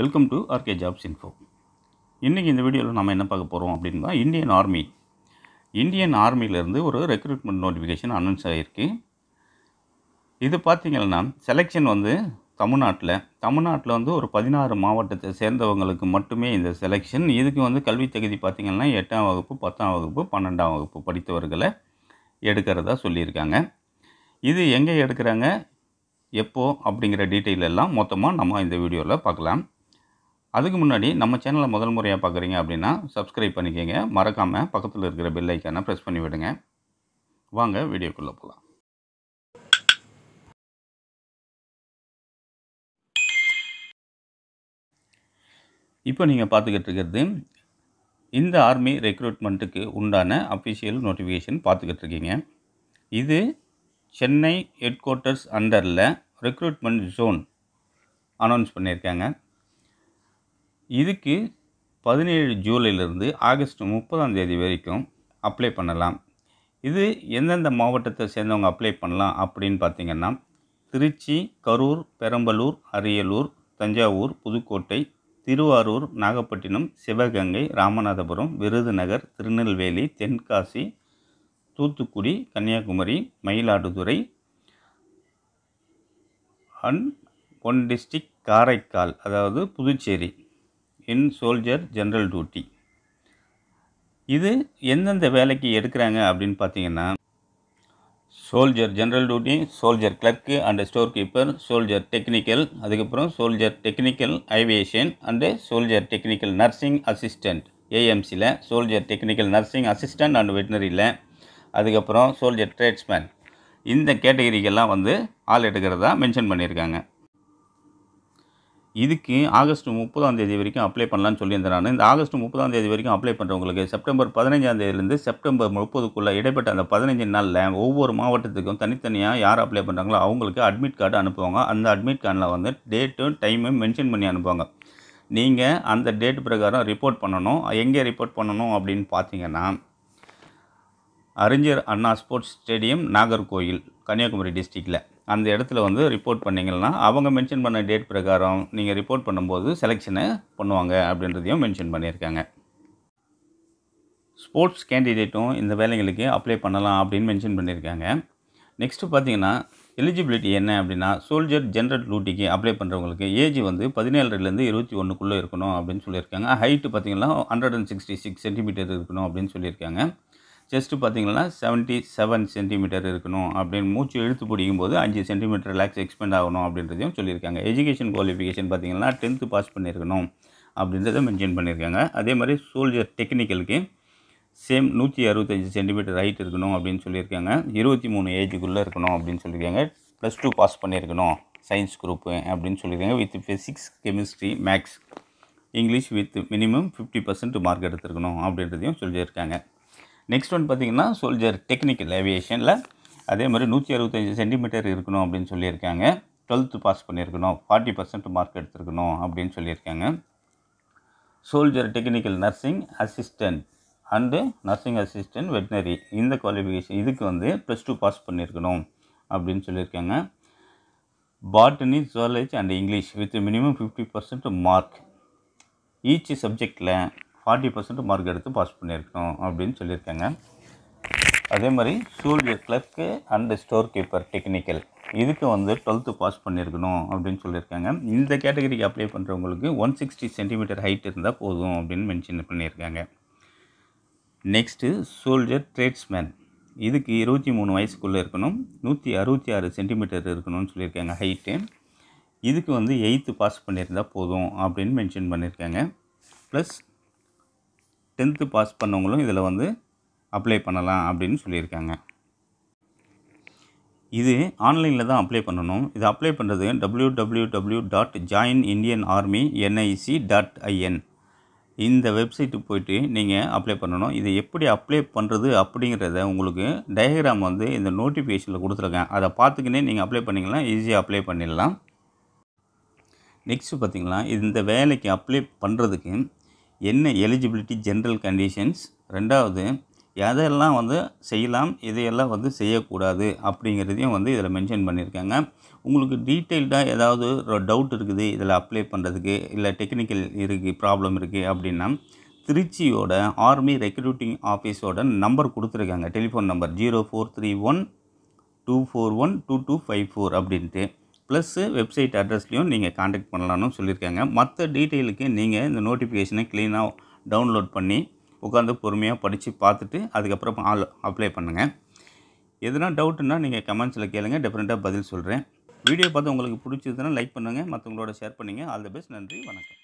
welcome to RK jobs info இன்றைக்கி இந்த வீடியோவில் நம்ம என்ன பார்க்க போகிறோம் அப்படின்னா இந்தியன் ஆர்மி இந்தியன் ஆர்மியிலேருந்து ஒரு ரெக்ரூட்மெண்ட் நோட்டிஃபிகேஷன் அனௌன்ஸ் ஆகிருக்கு இது பார்த்திங்கன்னா செலெக்ஷன் வந்து தமிழ்நாட்டில் தமிழ்நாட்டில் வந்து ஒரு பதினாறு மாவட்டத்தை சேர்ந்தவங்களுக்கு மட்டுமே இந்த செலெக்ஷன் இதுக்கு வந்து கல்வி தகுதி பார்த்திங்கன்னா எட்டாம் வகுப்பு பத்தாம் வகுப்பு பன்னெண்டாம் வகுப்பு படித்தவர்களை எடுக்கிறதா சொல்லியிருக்காங்க இது எங்கே எடுக்கிறாங்க எப்போது அப்படிங்கிற டீட்டெயில் எல்லாம் மொத்தமாக நம்ம இந்த வீடியோவில் பார்க்கலாம் அதுக்கு முன்னாடி நம்ம சேனலை முதல் முறையாக பார்க்குறீங்க அப்படின்னா சப்ஸ்கிரைப் பண்ணிக்கோங்க மறக்காமல் பக்கத்தில் இருக்கிற பெல் ஐக்கானை ப்ரெஸ் பண்ணி விடுங்க வாங்க வீடியோக்குள்ளே போகலாம் இப்போ நீங்கள் பார்த்துக்கிட்டு இருக்கிறது இந்த ஆர்மி ரெக்ரூட்மெண்ட்டுக்கு உண்டான அஃபிஷியல் நோட்டிஃபிகேஷன் பார்த்துக்கிட்டு இருக்கீங்க இது சென்னை ஹெட் குவார்ட்டர்ஸ் அண்டரில் ரெக்ரூட்மெண்ட் ஜோன் அனௌன்ஸ் பண்ணியிருக்காங்க இதுக்கு பதினேழு ஜூலையிலிருந்து ஆகஸ்ட் முப்பதாம் தேதி வரைக்கும் அப்ளை பண்ணலாம் இது எந்தெந்த மாவட்டத்தை சேர்ந்தவங்க அப்ளை பண்ணலாம் அப்படின்னு பார்த்திங்கன்னா Tiruchi Karur Perambalur Ariyalur Thanjavur Pudukkottai Tiruvarur Nagapattinam Sivaganga Ramanathapuram Virudhunagar Tirunelveli Tenkasi Thoothukudi Kanyakumari Mayiladuthurai and one district Karaikal அதாவது Puducherry in soldier general duty இது எந்தெந்த வேலைக்கு எடுக்கிறாங்க அப்படின்னு பார்த்தீங்கன்னா soldier general duty soldier clerk and store keeper soldier technical அதுக்கப்புறம் soldier technical aviation and soldier technical nursing assistant ஏஎம்சியில் soldier technical nursing assistant and வெட்டினரியில் அதுக்கப்புறம் சோல்ஜர் ட்ரேட்ஸ்மேன் இந்த கேட்டகரிக்கெல்லாம் வந்து ஆள் எடுக்கிறதா மென்ஷன் பண்ணியிருக்காங்க இதுக்கு ஆகஸ்ட் முப்பதாம் தேதி வரைக்கும் அப்ளை பண்ணலான்னு சொல்லியிருந்தாங்க இந்த ஆகஸ்ட் முப்பதாம் தேதி வரைக்கும் அப்ளை பண்ணுறவங்களுக்கு செப்டம்பர் பதினஞ்சாம் தேதியிலேருந்து செப்டம்பர் முப்பதுக்குள்ளே இடைப்பட்ட அந்த பதினஞ்சு நாளில் ஒவ்வொரு மாவட்டத்துக்கும் தனித்தனியாக யார் அப்ளை பண்ணுறாங்களோ அவங்களுக்கு அட்மிட் கார்டு அனுப்புவாங்க அந்த அட்மிட் கார்டில் வந்து டேட்டும் டைமும் மென்ஷன் பண்ணி அனுப்புவாங்க நீங்கள் அந்த டேட் பிரகாரம் ரிப்போர்ட் பண்ணணும் எங்கே ரிப்போர்ட் பண்ணணும் அப்படின்னு பார்த்தீங்கன்னா அறிஞர் அண்ணா ஸ்போர்ட்ஸ் ஸ்டேடியம் நாகர்கோயில் கன்னியாகுமரி டிஸ்ட்ரிக்டில் அந்த இடத்துல வந்து ரிப்போர்ட் பண்ணிங்கன்னா அவங்க மென்ஷன் பண்ண டேட் பிரகாரம் நீங்கள் ரிப்போர்ட் பண்ணும்போது செலெக்ஷனை பண்ணுவாங்க அப்படின்றதையும் மென்ஷன் பண்ணியிருக்காங்க ஸ்போர்ட்ஸ் கேண்டிடேட்டும் இந்த வேலைகளுக்கு அப்ளை பண்ணலாம் அப்படின்னு மென்ஷன் பண்ணியிருக்காங்க நெக்ஸ்ட்டு பார்த்தீங்கன்னா எலிஜிபிலிட்டி என்ன அப்படின்னா சோல்ஜர் ஜென்ரல் டியூட்டிக்கு அப்ளை பண்ணுறவங்களுக்கு ஏஜ் வந்து பதினேழுலேருந்து இருபத்தி ஒன்றுக்குள்ளே இருக்கணும் அப்படின்னு சொல்லியிருக்காங்க ஹைட்டு பார்த்திங்கன்னா hundred and sixty six centimeter இருக்கணும் அப்படின்னு சொல்லியிருக்காங்க செஸ்ட்டு பார்த்தீங்கன்னா செவன்ட்டி செவன் சென்டிமீட்டர் இருக்கணும் அப்படின்னு மூச்சு இழுத்து பிடிக்கும் போது அஞ்சு சென்டிமீட்டர் ரிலாக்ஸ் எக்ஸ்பெண்ட் ஆகணும் அப்படின்றதையும் சொல்லியிருக்காங்க எஜுகேஷன் குவாலிஃபிகேஷன் பார்த்திங்கன்னா டென்த்து பாஸ் பண்ணியிருக்கணும் அப்படின்றத மென்ஷன் பண்ணியிருக்காங்க அதே மாதிரி சோல்ஜர் டெக்னிக்கலுக்கு சேம் நூற்றி அறுபத்தஞ்சி சென்டிமீட்டர் ஹைட் இருக்கணும் அப்படின்னு சொல்லியிருக்காங்க இருபத்தி மூணு ஏஜுக்குள்ளே இருக்கணும் அப்படின்னு சொல்லியிருக்காங்க ப்ளஸ் டூ பாஸ் பண்ணியிருக்கணும் சயின்ஸ் குரூப்பு அப்படின்னு சொல்லியிருக்காங்க with physics chemistry maths English with minimum fifty percent mark எடுத்துருக்கணும் அப்படின்றதையும் சொல்லியிருக்காங்க நெக்ஸ்ட் ஒன் பார்த்திங்கன்னா சோல்ஜர் டெக்னிக்கல் ஏவியேஷனில் அதே மாதிரி நூற்றி அறுபத்தஞ்சு சென்டிமீட்டர் இருக்கணும் அப்படின்னு சொல்லியிருக்காங்க டுவெல்த்து பாஸ் பண்ணியிருக்கணும் ஃபார்ட்டி பர்சன்ட் மார்க் எடுத்துருக்கணும் அப்படின்னு சொல்லியிருக்காங்க soldier technical nursing assistant and nursing assistant veterinary இந்த குவாலிஃபிகேஷன் இதுக்கு வந்து ப்ளஸ் டூ பாஸ் பண்ணியிருக்கணும் அப்படின்னு சொல்லியிருக்காங்க botany zoology and English with minimum fifty percent mark each சப்ஜெக்டில் ஃபார்ட்டி பர்சன்ட் மார்க் எடுத்து பாஸ் பண்ணியிருக்கணும் அப்படின்னு சொல்லியிருக்காங்க அதே மாதிரி சூழ்விய clerk and store keeper technical இதுக்கு வந்து டுவெல்த்து பாஸ் பண்ணியிருக்கணும் அப்படின்னு சொல்லியிருக்காங்க இந்த கேட்டகரிக்கு அப்ளை பண்ணுறவங்களுக்கு ஒன் சிக்ஸ்டி சென்டிமீட்டர் ஹைட் இருந்தால் போதும் அப்படின்னு மென்ஷன் பண்ணியிருக்காங்க நெக்ஸ்ட்டு சோல்ஜர் ட்ரேட்ஸ்மேன் இதுக்கு இருபத்தி மூணு வயசுக்குள்ளே இருக்கணும் நூற்றி அறுபத்தி ஆறு சென்டிமீட்டர் இருக்கணும்னு சொல்லியிருக்காங்க ஹைட்டு இதுக்கு வந்து எயித்து பாஸ் பண்ணியிருந்தால் போதும் அப்படின்னு மென்ஷன் பண்ணியிருக்காங்க ப்ளஸ் டென்த்து பாஸ் பண்ணவங்களும் இதில் வந்து அப்ளை பண்ணலாம் அப்படின்னு சொல்லியிருக்காங்க இது ஆன்லைனில் தான் அப்ளை பண்ணணும் இது அப்ளை பண்ணுறது W W W dot join Indian army NIC dot IN இந்த வெப்சைட்டுக்கு போயிட்டு நீங்கள் அப்ளை பண்ணணும் இது எப்படி அப்ளை பண்ணுறது அப்படிங்கிறத உங்களுக்கு டயக்ராம் வந்து இந்த நோட்டிஃபிகேஷனில் கொடுத்துருக்கேன் அதை பார்த்துக்கினே நீங்கள் அப்ளை பண்ணிக்கலாம் ஈஸியாக அப்ளை பண்ணிடலாம் நெக்ஸ்ட்டு பார்த்திங்கன்னா இந்த வேலைக்கு அப்ளை பண்ணுறதுக்கு என்ன எலிஜிபிலிட்டி ஜென்ரல் கண்டிஷன்ஸ் ரெண்டாவது எதெல்லாம் வந்து செய்யலாம் இதையெல்லாம் வந்து செய்யக்கூடாது அப்படிங்கிறதையும் வந்து இதில் மென்ஷன் பண்ணியிருக்காங்க உங்களுக்கு டீட்டெயில்டாக ஏதாவது டவுட் இருக்குது இதில் அப்ளை பண்ணுறதுக்கு இல்லை டெக்னிக்கல் இருக்குது ப்ராப்ளம் இருக்குது அப்படின்னா திருச்சியோட ஆர்மி ரெக்ரூட்டிங் ஆஃபீஸோட நம்பர் கொடுத்துருக்காங்க telephone number zero four three one two four one two two five four அப்படின்ட்டு ப்ளஸ்ஸு வெப்சைட் அட்ரஸ்லையும் நீங்கள் காண்டாக்ட் பண்ணலான்னு சொல்லியிருக்காங்க மற்ற டீட்டெயிலுக்கு நீங்கள் இந்த நோட்டிஃபிகேஷனை க்ளீனாக டவுன்லோட் பண்ணி உட்காந்து பொறுமையாக படித்து பார்த்துட்டு அதுக்கப்புறம் ஆல் அப்ளை பண்ணுங்கள் எதுனா டவுட்டுன்னா நீங்கள் கமெண்ட்ஸில் கேளுங்கள் டெஃபரெண்ட்டாக பதில் சொல்கிறேன் வீடியோ பார்த்து உங்களுக்கு பிடிச்சதுன்னா லைக் பண்ணுங்கள் மற்றவங்களோட ஷேர் பண்ணுங்கள் ஆல் தி பெஸ்ட் நன்றி வணக்கம்